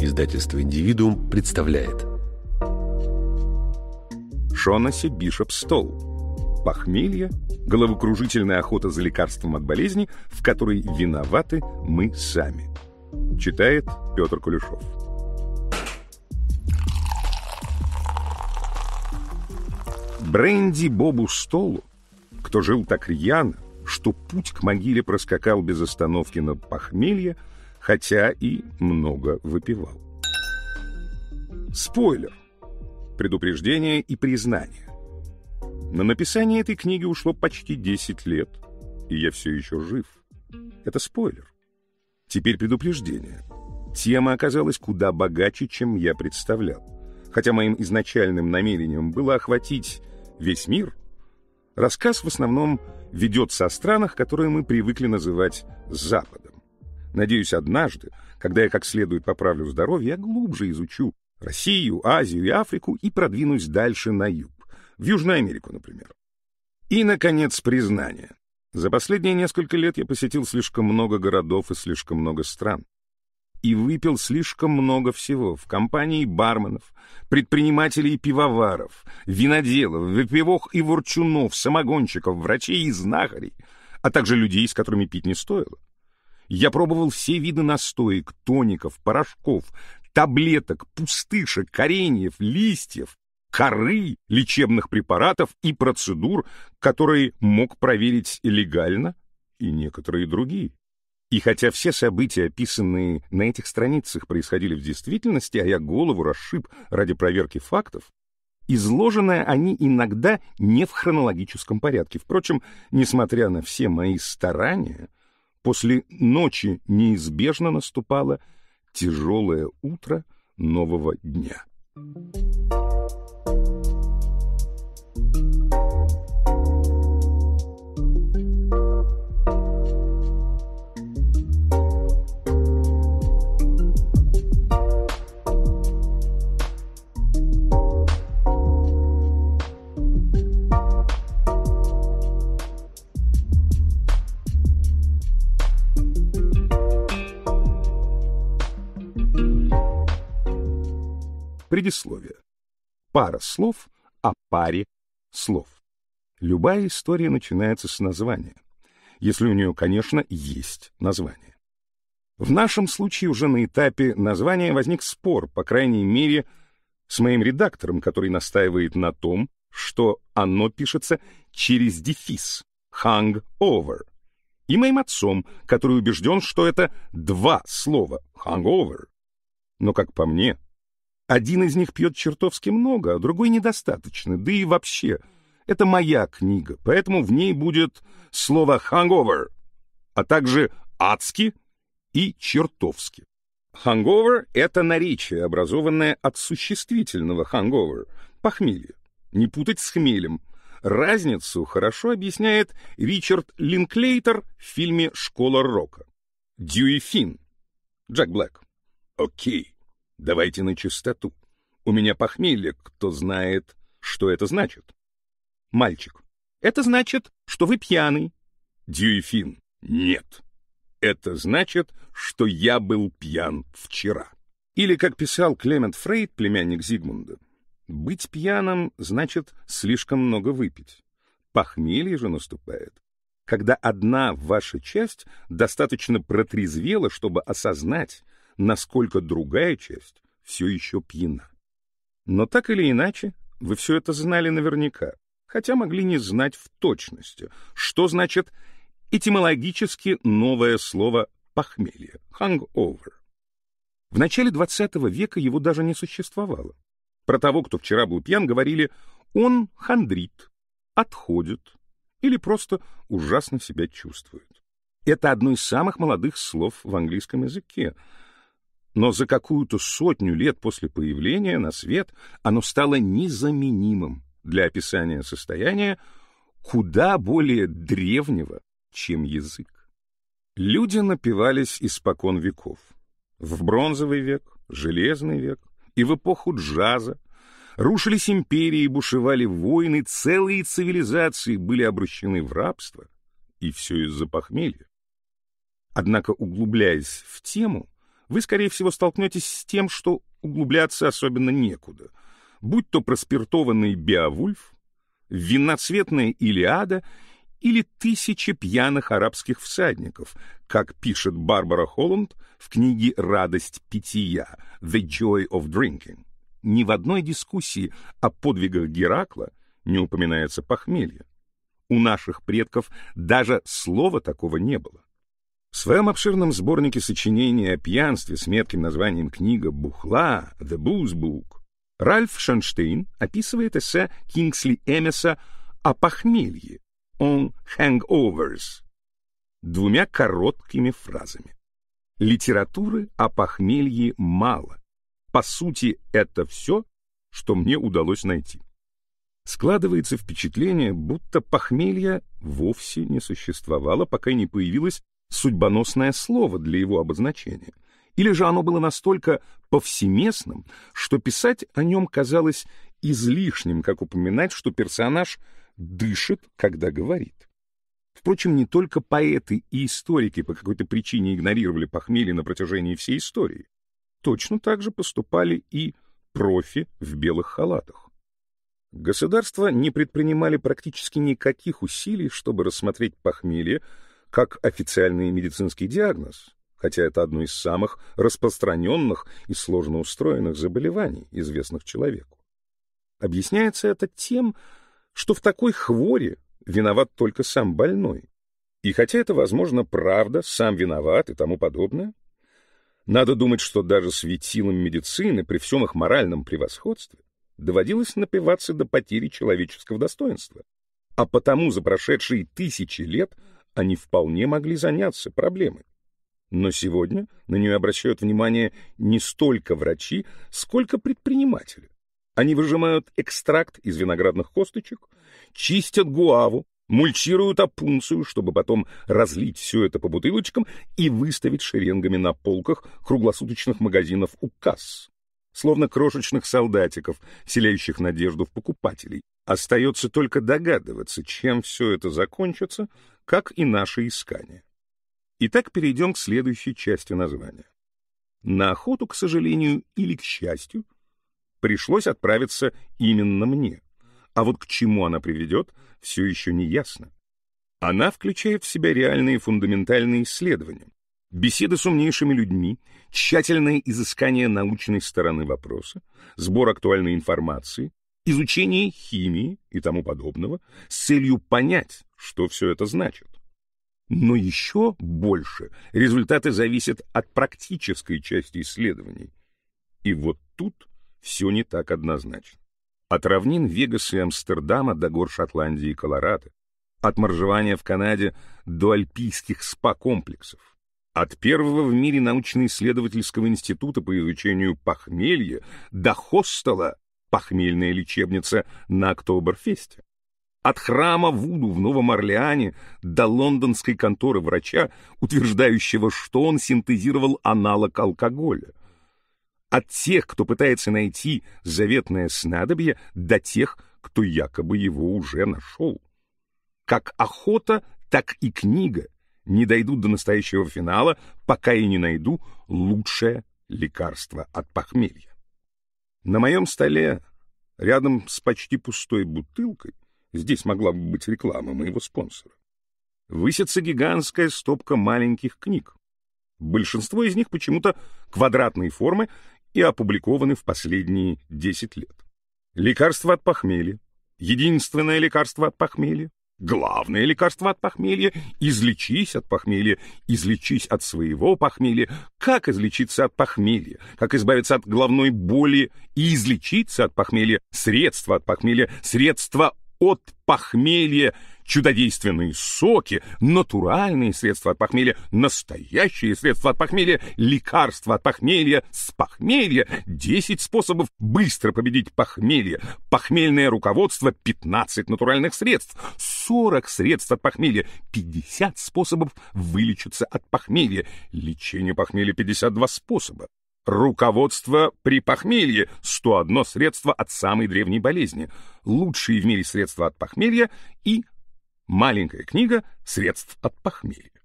Издательство «Индивидуум» представляет Шонаси Бишоп Стол Похмелье, головокружительная охота за лекарством от болезни, в которой виноваты мы сами Читает Петр Кулешов Бренди Бобу Столу, кто жил так рьяно, что путь к могиле проскакал без остановки на похмелье, хотя и много выпивал. Спойлер. Предупреждение и признание. На написание этой книги ушло почти 10 лет, и я все еще жив. Это спойлер. Теперь предупреждение. Тема оказалась куда богаче, чем я представлял. Хотя моим изначальным намерением было охватить весь мир — Рассказ в основном ведется о странах, которые мы привыкли называть Западом. Надеюсь, однажды, когда я как следует поправлю здоровье, я глубже изучу Россию, Азию и Африку и продвинусь дальше на юг, в Южную Америку, например. И, наконец, признание. За последние несколько лет я посетил слишком много городов и слишком много стран и выпил слишком много всего в компании барменов, предпринимателей пивоваров, виноделов, выпивох и ворчунов, самогонщиков, врачей и знахарей, а также людей, с которыми пить не стоило. Я пробовал все виды настоек, тоников, порошков, таблеток, пустышек, кореньев, листьев, коры, лечебных препаратов и процедур, которые мог проверить легально, и некоторые другие. И хотя все события, описанные на этих страницах, происходили в действительности, а я голову расшиб ради проверки фактов, изложенные они иногда не в хронологическом порядке. Впрочем, несмотря на все мои старания, после ночи неизбежно наступало тяжелое утро нового дня. Thank you. Предисловие. Пара слов о паре слов. Любая история начинается с названия, если у нее, конечно, есть название. В нашем случае уже на этапе названия возник спор, по крайней мере, с моим редактором, который настаивает на том, что оно пишется через дефис «hangover», и моим отцом, который убежден, что это два слова «hangover». Но, как по мне, один из них пьет чертовски много, а другой недостаточно, да и вообще. Это моя книга, поэтому в ней будет слово «hangover», а также «адски» и «чертовски». Hangover — это наречие, образованное от существительного hangover — похмелье. Не путать с хмелем. Разницу хорошо объясняет Ричард Линклейтер в фильме «Школа рока». Дьюи Финн. Джек Блэк. Окей. Давайте на чистоту. У меня похмелье, кто знает, что это значит. Мальчик. Это значит, что вы пьяный. Дюйфин. Нет. Это значит, что я был пьян вчера. Или, как писал Клемент Фрейд, племянник Зигмунда, быть пьяным значит слишком много выпить. Похмелье же наступает, когда одна ваша часть достаточно протрезвела, чтобы осознать, насколько другая часть все еще пьяна. Но так или иначе, вы все это знали наверняка, хотя могли не знать в точности, что значит этимологически новое слово «похмелье» — «hangover». В начале XX века его даже не существовало. Про того, кто вчера был пьян, говорили «он хандрит», «отходит» или просто ужасно себя чувствует. Это одно из самых молодых слов в английском языке — но за какую-то сотню лет после появления на свет оно стало незаменимым для описания состояния куда более древнего, чем язык. Люди напивались испокон веков. В бронзовый век, железный век и в эпоху джаза рушились империи, бушевали войны, целые цивилизации были обращены в рабство, и все из-за похмелья. Однако, углубляясь в тему, вы, скорее всего, столкнетесь с тем, что углубляться особенно некуда. Будь то проспиртованный Беовульф, виноцветная Илиада или тысячи пьяных арабских всадников, как пишет Барбара Холланд в книге «Радость питья» «The Joy of Drinking». Ни в одной дискуссии о подвигах Геракла не упоминается похмелье. У наших предков даже слова такого не было. В своем обширном сборнике сочинений о пьянстве с метким названием книга «Бухла» «The Booze Book» Ральф Шанштейн описывает эссе Кингсли Эмиса о похмелье «On Hangovers» двумя короткими фразами. Литературы о похмелье мало. По сути, это все, что мне удалось найти. Складывается впечатление, будто похмелья вовсе не существовало, пока не появилась судьбоносное слово для его обозначения. Или же оно было настолько повсеместным, что писать о нем казалось излишним, как упоминать, что персонаж дышит, когда говорит. Впрочем, не только поэты и историки по какой-то причине игнорировали похмелье на протяжении всей истории. Точно так же поступали и профи в белых халатах. Государства не предпринимали практически никаких усилий, чтобы рассмотреть похмелье как официальный медицинский диагноз, хотя это одно из самых распространенных и сложно устроенных заболеваний, известных человеку. Объясняется это тем, что в такой хворе виноват только сам больной. И хотя это, возможно, правда, сам виноват и тому подобное, надо думать, что даже светилам медицины при всем их моральном превосходстве доводилось напиваться до потери человеческого достоинства. А потому за прошедшие тысячи лет – они вполне могли заняться проблемой. Но сегодня на нее обращают внимание не столько врачи, сколько предприниматели. Они выжимают экстракт из виноградных косточек, чистят гуаву, мульчируют опунцию, чтобы потом разлить все это по бутылочкам и выставить шеренгами на полках круглосуточных магазинов у касс, словно крошечных солдатиков, вселяющих надежду в покупателей, Остается только догадываться, чем все это закончится, как и наши искания. Итак, перейдем к следующей части названия. На охоту, к сожалению или к счастью, пришлось отправиться именно мне. А вот к чему она приведет, все еще не ясно. Она включает в себя реальные фундаментальные исследования, беседы с умнейшими людьми, тщательное изыскание научной стороны вопроса, сбор актуальной информации, изучении химии и тому подобного с целью понять, что все это значит. Но еще больше результаты зависят от практической части исследований. И вот тут все не так однозначно. От равнин Вегаса и Амстердама до гор Шотландии и Колорадо, от моржевания в Канаде до альпийских спа-комплексов, от первого в мире научно-исследовательского института по изучению похмелья до хостела похмельная лечебница на Октоберфесте. От храма Вуду в Новом Орлеане до лондонской конторы врача, утверждающего, что он синтезировал аналог алкоголя. От тех, кто пытается найти заветное снадобье, до тех, кто якобы его уже нашел. Как охота, так и книга не дойдут до настоящего финала, пока я не найду лучшее лекарство от похмелья. На моем столе, рядом с почти пустой бутылкой, здесь могла бы быть реклама моего спонсора, высится гигантская стопка маленьких книг. Большинство из них почему-то квадратной формы и опубликованы в последние 10 лет. Лекарство от похмелья, единственное лекарство от похмелья, Главное лекарство от похмелья — излечись от похмелья, излечись от своего похмелья. Как излечиться от похмелья? Как избавиться от головной боли и излечиться от похмелья? Средства от похмелья, средства от похмелья, чудодейственные соки, натуральные средства от похмелья, настоящие средства от похмелья, лекарства от похмелья, с похмелья, 10 способов быстро победить похмелье, похмельное руководство, 15 натуральных средств, Сорок средств от похмелья, пятьдесят способов вылечиться от похмелья, лечение похмелья пятьдесят два способа, руководство при похмелье, 101 средство от самой древней болезни, лучшие в мире средства от похмелья и маленькая книга средств от похмелья.